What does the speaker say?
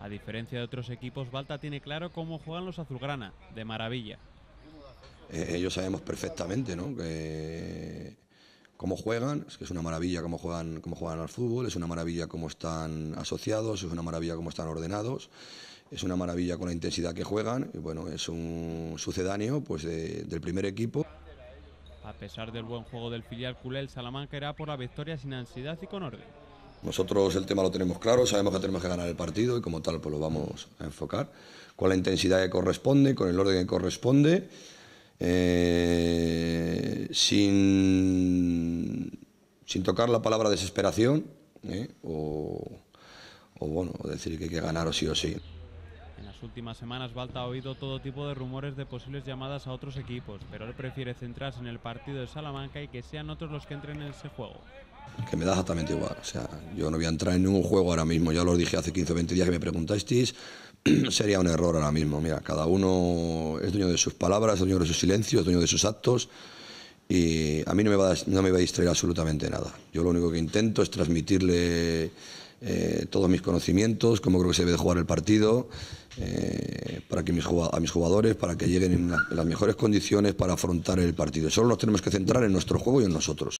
A diferencia de otros equipos, Balta tiene claro cómo juegan los azulgrana, de maravilla. Eh, ellos sabemos perfectamente ¿no? cómo juegan, es que es una maravilla cómo juegan, cómo juegan al fútbol, es una maravilla cómo están asociados, es una maravilla cómo están ordenados, es una maravilla con la intensidad que juegan, y bueno, es un sucedáneo pues, del primer equipo. A pesar del buen juego del filial culé, Salamanca era por la victoria sin ansiedad y con orden. Nosotros el tema lo tenemos claro, sabemos que tenemos que ganar el partido y como tal pues lo vamos a enfocar con la intensidad que corresponde, con el orden que corresponde, eh, sin, sin tocar la palabra desesperación ¿eh? o, o, bueno, decir que hay que ganar o sí o sí. En las últimas semanas Balta ha oído todo tipo de rumores de posibles llamadas a otros equipos, pero él prefiere centrarse en el partido de Salamanca y que sean otros los que entren en ese juego que me da exactamente igual. O sea, yo no voy a entrar en ningún juego ahora mismo. Ya lo dije hace 15 o 20 días que me preguntasteis. Sería un error ahora mismo. Mira, cada uno es dueño de sus palabras, es dueño de sus silencios, es dueño de sus actos. Y a mí no me, va a, me va a distraer absolutamente nada. Yo lo único que intento es transmitirle eh, todos mis conocimientos, cómo creo que se debe jugar el partido, eh, para que mis, a mis jugadores, para que lleguen en las mejores condiciones para afrontar el partido. Solo nos tenemos que centrar en nuestro juego y en nosotros.